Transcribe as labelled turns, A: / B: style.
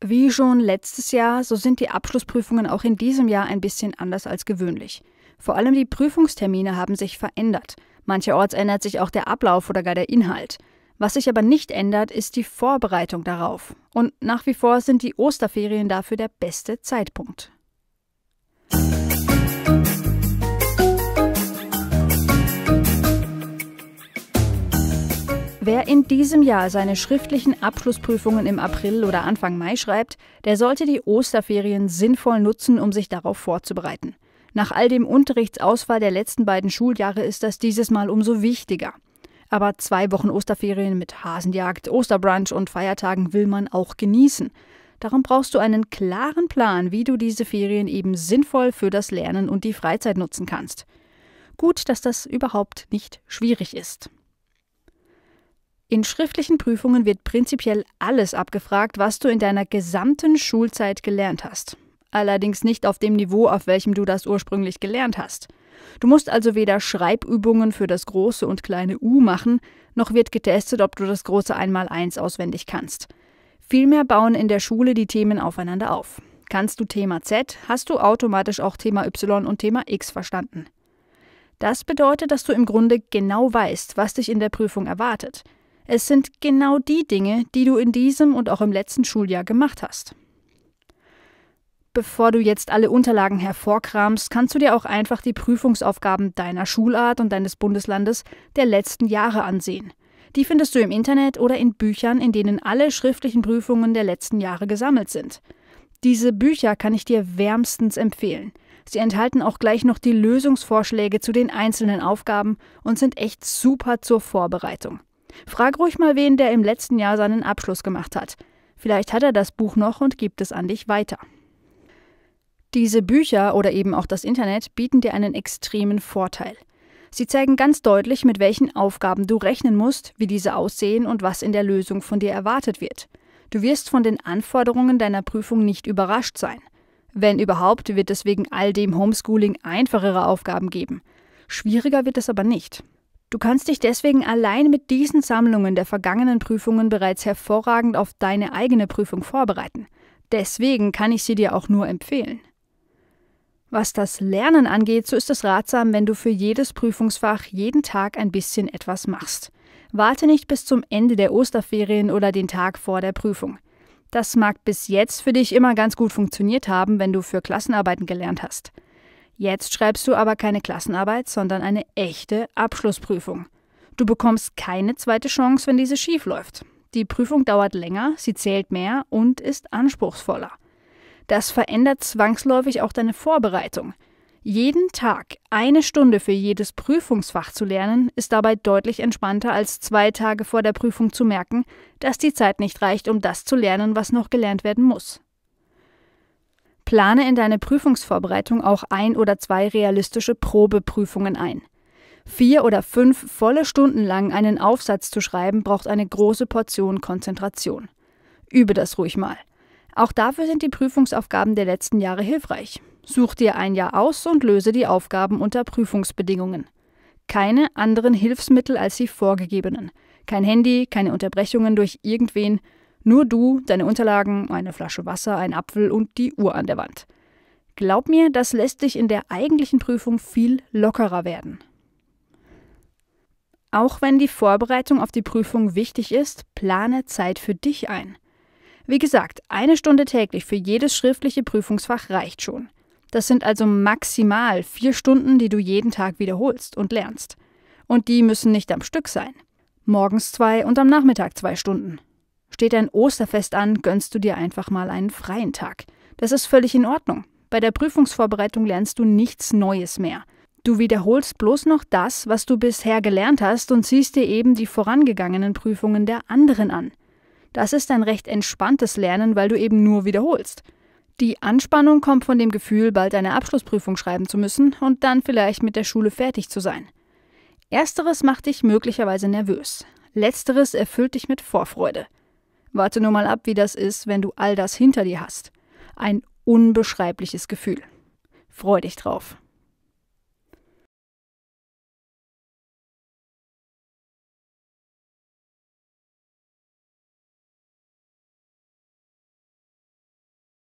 A: Wie schon letztes Jahr, so sind die Abschlussprüfungen auch in diesem Jahr ein bisschen anders als gewöhnlich. Vor allem die Prüfungstermine haben sich verändert. Mancherorts ändert sich auch der Ablauf oder gar der Inhalt. Was sich aber nicht ändert, ist die Vorbereitung darauf. Und nach wie vor sind die Osterferien dafür der beste Zeitpunkt. Wer in diesem Jahr seine schriftlichen Abschlussprüfungen im April oder Anfang Mai schreibt, der sollte die Osterferien sinnvoll nutzen, um sich darauf vorzubereiten. Nach all dem Unterrichtsausfall der letzten beiden Schuljahre ist das dieses Mal umso wichtiger. Aber zwei Wochen Osterferien mit Hasenjagd, Osterbrunch und Feiertagen will man auch genießen. Darum brauchst du einen klaren Plan, wie du diese Ferien eben sinnvoll für das Lernen und die Freizeit nutzen kannst. Gut, dass das überhaupt nicht schwierig ist. In schriftlichen Prüfungen wird prinzipiell alles abgefragt, was du in deiner gesamten Schulzeit gelernt hast. Allerdings nicht auf dem Niveau, auf welchem du das ursprünglich gelernt hast. Du musst also weder Schreibübungen für das große und kleine U machen, noch wird getestet, ob du das große Einmaleins auswendig kannst. Vielmehr bauen in der Schule die Themen aufeinander auf. Kannst du Thema Z, hast du automatisch auch Thema Y und Thema X verstanden. Das bedeutet, dass du im Grunde genau weißt, was dich in der Prüfung erwartet – es sind genau die Dinge, die du in diesem und auch im letzten Schuljahr gemacht hast. Bevor du jetzt alle Unterlagen hervorkramst, kannst du dir auch einfach die Prüfungsaufgaben deiner Schulart und deines Bundeslandes der letzten Jahre ansehen. Die findest du im Internet oder in Büchern, in denen alle schriftlichen Prüfungen der letzten Jahre gesammelt sind. Diese Bücher kann ich dir wärmstens empfehlen. Sie enthalten auch gleich noch die Lösungsvorschläge zu den einzelnen Aufgaben und sind echt super zur Vorbereitung. Frag ruhig mal wen, der im letzten Jahr seinen Abschluss gemacht hat. Vielleicht hat er das Buch noch und gibt es an dich weiter. Diese Bücher oder eben auch das Internet bieten dir einen extremen Vorteil. Sie zeigen ganz deutlich, mit welchen Aufgaben du rechnen musst, wie diese aussehen und was in der Lösung von dir erwartet wird. Du wirst von den Anforderungen deiner Prüfung nicht überrascht sein. Wenn überhaupt, wird es wegen all dem Homeschooling einfachere Aufgaben geben. Schwieriger wird es aber nicht. Du kannst dich deswegen allein mit diesen Sammlungen der vergangenen Prüfungen bereits hervorragend auf deine eigene Prüfung vorbereiten. Deswegen kann ich sie dir auch nur empfehlen. Was das Lernen angeht, so ist es ratsam, wenn du für jedes Prüfungsfach jeden Tag ein bisschen etwas machst. Warte nicht bis zum Ende der Osterferien oder den Tag vor der Prüfung. Das mag bis jetzt für dich immer ganz gut funktioniert haben, wenn du für Klassenarbeiten gelernt hast. Jetzt schreibst du aber keine Klassenarbeit, sondern eine echte Abschlussprüfung. Du bekommst keine zweite Chance, wenn diese schief läuft. Die Prüfung dauert länger, sie zählt mehr und ist anspruchsvoller. Das verändert zwangsläufig auch deine Vorbereitung. Jeden Tag eine Stunde für jedes Prüfungsfach zu lernen, ist dabei deutlich entspannter, als zwei Tage vor der Prüfung zu merken, dass die Zeit nicht reicht, um das zu lernen, was noch gelernt werden muss. Plane in deine Prüfungsvorbereitung auch ein oder zwei realistische Probeprüfungen ein. Vier oder fünf volle Stunden lang einen Aufsatz zu schreiben, braucht eine große Portion Konzentration. Übe das ruhig mal. Auch dafür sind die Prüfungsaufgaben der letzten Jahre hilfreich. Such dir ein Jahr aus und löse die Aufgaben unter Prüfungsbedingungen. Keine anderen Hilfsmittel als die vorgegebenen. Kein Handy, keine Unterbrechungen durch irgendwen, nur du, deine Unterlagen, eine Flasche Wasser, ein Apfel und die Uhr an der Wand. Glaub mir, das lässt dich in der eigentlichen Prüfung viel lockerer werden. Auch wenn die Vorbereitung auf die Prüfung wichtig ist, plane Zeit für dich ein. Wie gesagt, eine Stunde täglich für jedes schriftliche Prüfungsfach reicht schon. Das sind also maximal vier Stunden, die du jeden Tag wiederholst und lernst. Und die müssen nicht am Stück sein. Morgens zwei und am Nachmittag zwei Stunden. Steht ein Osterfest an, gönnst du dir einfach mal einen freien Tag. Das ist völlig in Ordnung. Bei der Prüfungsvorbereitung lernst du nichts Neues mehr. Du wiederholst bloß noch das, was du bisher gelernt hast und siehst dir eben die vorangegangenen Prüfungen der anderen an. Das ist ein recht entspanntes Lernen, weil du eben nur wiederholst. Die Anspannung kommt von dem Gefühl, bald eine Abschlussprüfung schreiben zu müssen und dann vielleicht mit der Schule fertig zu sein. Ersteres macht dich möglicherweise nervös, letzteres erfüllt dich mit Vorfreude. Warte nur mal ab, wie das ist, wenn du all das hinter dir hast. Ein unbeschreibliches Gefühl. Freu dich drauf.